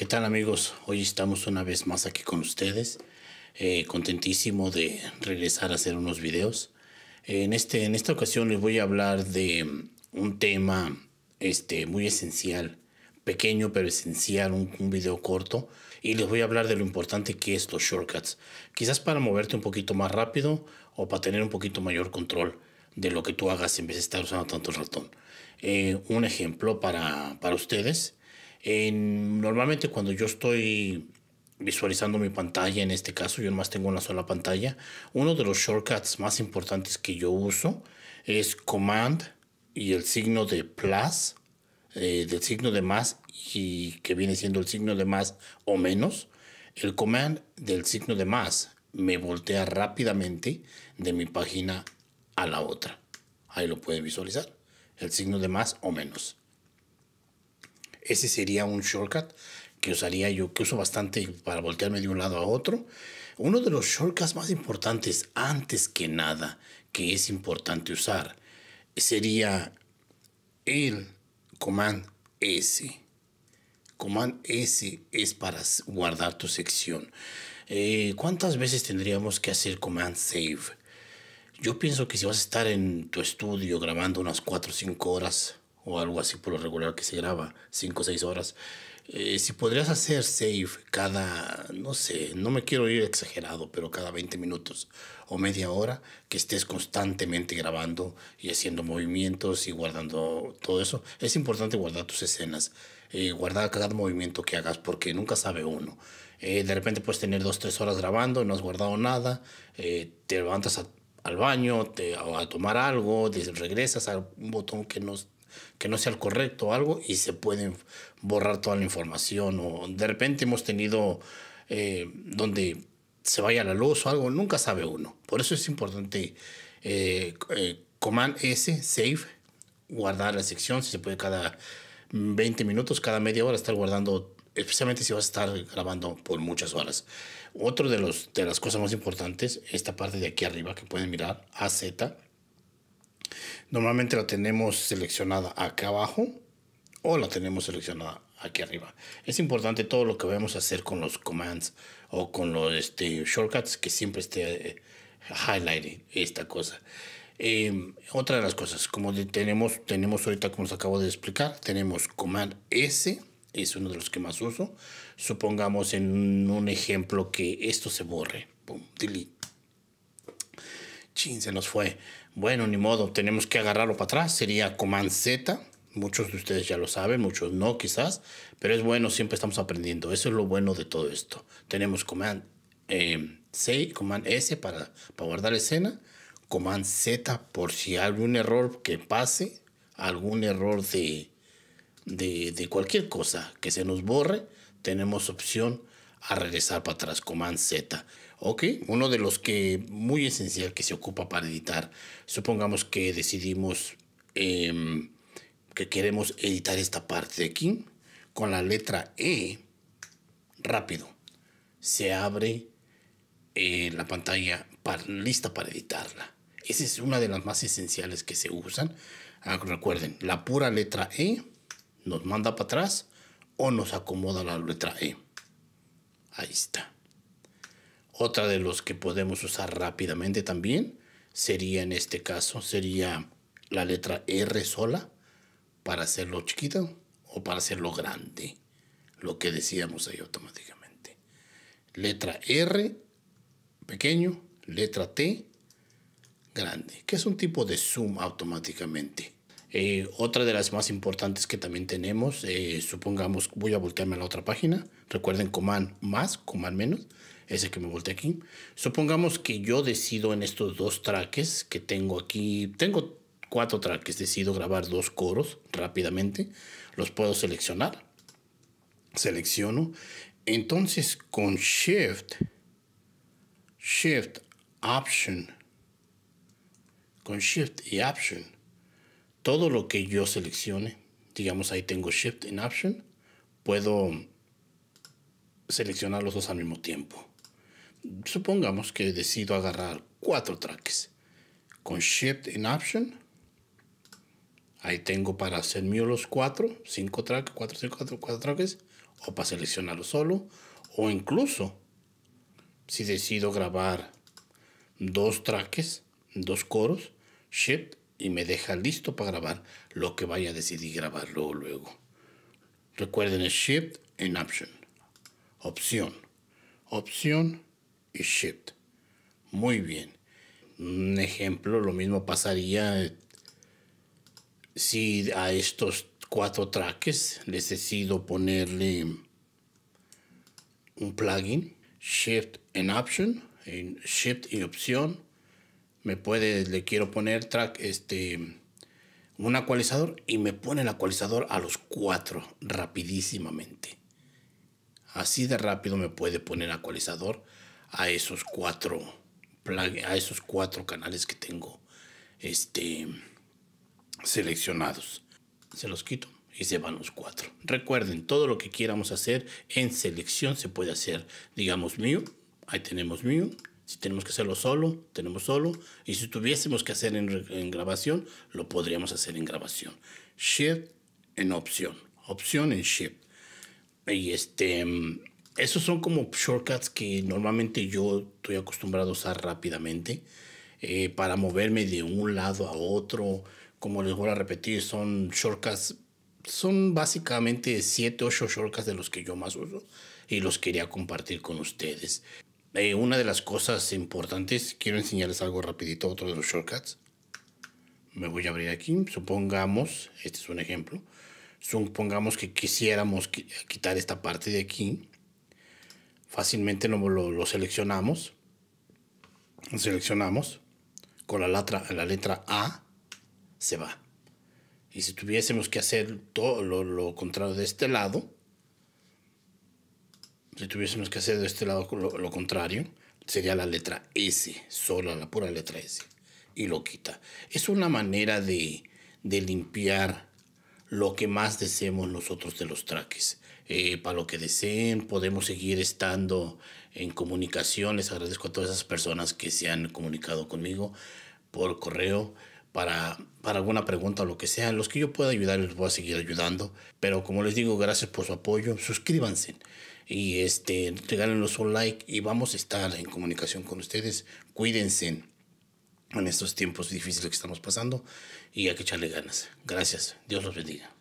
¿Qué tal amigos? Hoy estamos una vez más aquí con ustedes. Eh, contentísimo de regresar a hacer unos videos. En, este, en esta ocasión les voy a hablar de un tema este, muy esencial. Pequeño pero esencial, un, un video corto. Y les voy a hablar de lo importante que es los shortcuts. Quizás para moverte un poquito más rápido o para tener un poquito mayor control de lo que tú hagas en vez de estar usando tanto el ratón. Eh, un ejemplo para, para ustedes normalmente cuando yo estoy visualizando mi pantalla, en este caso yo más tengo una sola pantalla, uno de los shortcuts más importantes que yo uso es Command y el signo de plus, eh, del signo de más y que viene siendo el signo de más o menos. El Command del signo de más me voltea rápidamente de mi página a la otra. Ahí lo pueden visualizar. El signo de más o menos. Ese sería un shortcut que usaría yo, que uso bastante para voltearme de un lado a otro. Uno de los shortcuts más importantes, antes que nada, que es importante usar, sería el Command S. Command S es para guardar tu sección. Eh, ¿Cuántas veces tendríamos que hacer Command Save? Yo pienso que si vas a estar en tu estudio grabando unas 4 o 5 horas, o algo así por lo regular que se graba, 5 o 6 horas. Eh, si podrías hacer save cada, no sé, no me quiero ir exagerado, pero cada 20 minutos o media hora, que estés constantemente grabando y haciendo movimientos y guardando todo eso, es importante guardar tus escenas, eh, guardar cada movimiento que hagas, porque nunca sabe uno. Eh, de repente puedes tener 2 3 horas grabando, no has guardado nada, te levantas al baño te, a, tomar algo, te regresas a un botón que no que no sea el correcto o algo y se pueden borrar toda la información o de repente hemos tenido eh, donde se vaya la luz o algo, nunca sabe uno. Por eso es importante eh, eh, Command S, Save, guardar la sección, si se puede cada 20 minutos, cada media hora estar guardando, especialmente si vas a estar grabando por muchas horas. Otro de, de las cosas más importantes, esta parte de aquí arriba que pueden mirar, AZ, Normalmente la tenemos seleccionada acá abajo o la tenemos seleccionada aquí arriba. Es importante todo lo que vamos a hacer con los commands o con los este, shortcuts que siempre esté eh, highlighting esta cosa. Em, otra de las cosas, como tenemos, tenemos ahorita, como os acabo de explicar, tenemos Command S, es uno de los que más uso. Supongamos en un ejemplo que esto se borre. delete. Chin, se nos fue. Bueno, ni modo, tenemos que agarrarlo para atrás. Sería Command Z. Muchos de ustedes ya lo saben, muchos no quizás, pero es bueno, siempre estamos aprendiendo. Eso es lo bueno de todo esto. Tenemos Command em, C, Command S para, para guardar escena, Command Z por si hay algún error que pase, algún error de, de, de cualquier cosa que se nos borre, tenemos opción a regresar para atrás, Command Z. Ok, uno de los que muy esencial que se ocupa para editar. Supongamos que decidimos em, que queremos editar esta parte de aquí con la letra E. Rápido. Se abre eh, la pantalla para, lista para editarla. Esa es una de las más esenciales que se usan. Ah, recuerden, la pura letra E nos manda para atrás o nos acomoda la letra E. Ahí está. Otra de los que podemos usar rápidamente también sería en este caso, sería la letra R sola para hacerlo chiquito o para hacerlo grande. Lo que decíamos ahí automáticamente. Letra R pequeño, letra T grande, que es un tipo de zoom automáticamente. Eh, otra de las más importantes que también tenemos, eh, supongamos, voy a voltearme a la otra página. Recuerden, comando más, comando menos ese que me voltea aquí. Supongamos que yo decido en estos dos traques que tengo aquí, tengo cuatro traques, decido grabar dos coros rápidamente, los puedo seleccionar, selecciono, entonces con Shift, Shift, Option, con Shift y Option, todo lo que yo seleccione, digamos ahí tengo Shift y Option, puedo seleccionar los dos al mismo tiempo supongamos que decido agarrar cuatro tracks. Con Shift en Option, ahí tengo para hacer mío los cuatro, cinco tracks, cuatro, cinco, cuatro, cuatro tracks, o para seleccionarlo solo, o incluso si decido grabar dos tracks, dos coros, Shift y me deja listo para grabar lo que vaya a decidir grabar luego. luego. Recuerden Shift en Option. Opción. Opción y Muy bien. Un ejemplo, lo mismo pasaría eh, si a estos cuatro tracks les decido ponerle un plugin, Shift and Option, en Shift y opción. Me puede, le quiero poner track, este, un ecualizador y me pone el ecualizador a los cuatro rapidísimamente. Así de rápido me puede poner ecualizador a esos cuatro a esos cuatro canales que tengo este seleccionados. Se los quito y se van los cuatro. Recuerden, todo lo que quieramos hacer en selección se puede hacer, digamos mío, ahí tenemos mío. Si tenemos que hacerlo solo, tenemos solo. Y si tuviésemos que hacer en, en grabación, lo podríamos hacer en grabación. Shift en opción. Opción en shift. Y este esos son como shortcuts que normalmente yo estoy acostumbrado a usar rápidamente eh, para moverme de un lado a otro. Como les voy a repetir, son shortcuts, son básicamente 7, 8 shortcuts de los que yo más uso y los quería compartir con ustedes. Eh, una de las cosas importantes, quiero enseñarles algo rapidito, otro de los shortcuts. Me voy a abrir aquí, supongamos, este es un ejemplo, supongamos que quisiéramos quitar esta parte de aquí fácilmente lo, lo, seleccionamos. Lo seleccionamos con la letra, la letra A, se va. Y si tuviésemos que hacer todo lo, contrario de este lado, si tuviésemos que hacer de este lado lo, lo, contrario, sería la letra S, sola, la pura letra S, y lo quita. Es una manera de, de limpiar lo que más deseemos nosotros de los traques. Eh, para lo que deseen, podemos seguir estando en comunicación. Les agradezco a todas esas personas que se han comunicado conmigo por correo para, para alguna pregunta o lo que sea. Los que yo pueda ayudar, les voy a seguir ayudando. Pero como les digo, gracias por su apoyo. Suscríbanse y este, regálenos un like y vamos a estar en comunicación con ustedes. Cuídense en estos tiempos difíciles que estamos pasando y a que echarle ganas. Gracias. Dios los bendiga.